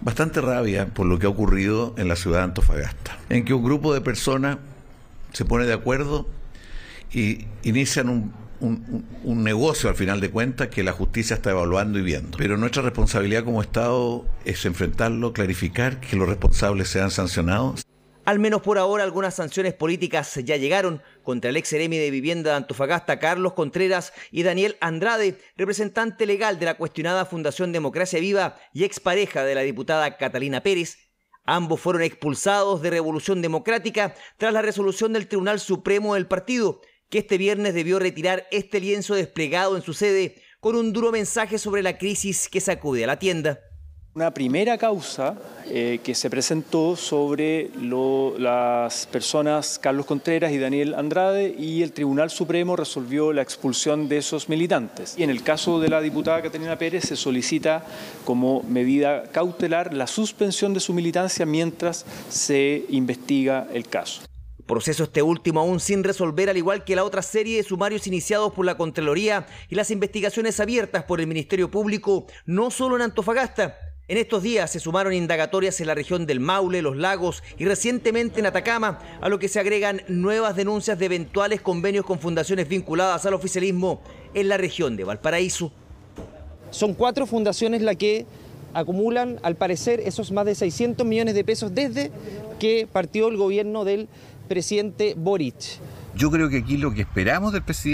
bastante rabia por lo que ha ocurrido en la ciudad de Antofagasta, en que un grupo de personas se pone de acuerdo y inician un, un, negocio al final de cuentas que la justicia está evaluando y viendo. Pero nuestra responsabilidad como Estado es enfrentarlo, clarificar que los responsables sean sancionados al menos por ahora algunas sanciones políticas ya llegaron contra el ex de vivienda de Antofagasta Carlos Contreras y Daniel Andrade, representante legal de la cuestionada Fundación Democracia Viva y expareja de la diputada Catalina Pérez. Ambos fueron expulsados de Revolución Democrática tras la resolución del Tribunal Supremo del partido, que este viernes debió retirar este lienzo desplegado en su sede con un duro mensaje sobre la crisis que sacude a la tienda. Una primera causa eh, que se presentó sobre las personas Carlos Contreras y Daniel Andrade y el Tribunal Supremo resolvió la expulsión de esos militantes. Y en el caso de la diputada Catalina Pérez se solicita como medida cautelar la suspensión de su militancia mientras se investiga el caso. Proceso este último aún sin resolver, al igual que la otra serie de sumarios iniciados por la Contraloría y las investigaciones abiertas por el Ministerio Público, no solo en Antofagasta, en estos días se sumaron indagatorias en la región del Maule, los lagos y recientemente en Atacama, a lo que se agregan nuevas denuncias de eventuales convenios con fundaciones vinculadas al oficialismo en la región de Valparaíso. Son cuatro fundaciones las que acumulan, al parecer, esos más de 600 millones de pesos desde que partió el gobierno del presidente Boric. Yo creo que aquí lo que esperamos del presidente